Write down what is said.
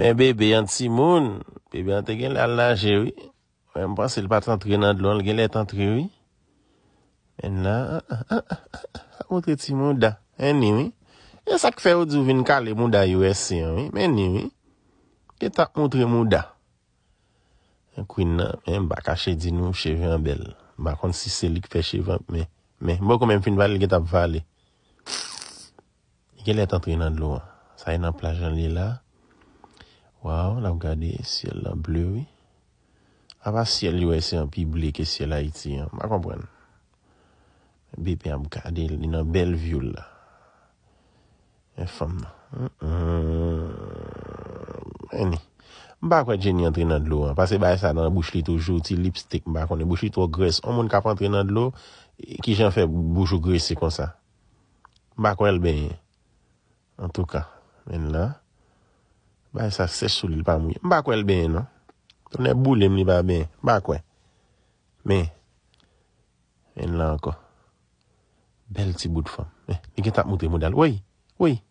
Men bebe yon ti moun, bebe yon te gen lal laje wè, mwen mpansè l pa t'antre nan dlo an l gen lè t'antre wè. Men nan, a kontre ti moun da, enni wè. Yon e sak fè ou djouvin kalè moun da Yosè an wè, menni wè. Gen t'ak kontre moun da. En kwen nan, men bak a chè di nou chèvè an bel, bakon si selik fè chèvè an, men. Men, mboko men fin balè gen tap valè. Gen lè t'antre nan dlo an, sa yon an plajan li la. Waw, la w gade, e siel la blewi. Ava siel yoy, se yon piblik, e siel la iti. Mba kompren. Bepe yon w gade, yon bel viw la. E fom. Mba kwa jen yon trenan dlo. Pase baya sa dan, bouj li toujou, ti lipstik. Mba kwa ne, bouj li tou gres. On moun ka pa trenan dlo, ki jen fe bouj ou gres, se kon sa. Mba kwa el be. En tou ka. Mwen la. Mwen la. Bay sa sesou li pa mwenye. Mbakwe lbeye nou. Tounen boulem li pa mwenye. Mbakwe. Mwenye. Mwenye lanko. Bel ti boud fom. Mwenye. Mwenye. Mwenye. Mwenye. Mwenye. Mwenye. Mwenye. Mwenye. Mwenye. Mwenye. Mwenye. Mwenye. Mwenye.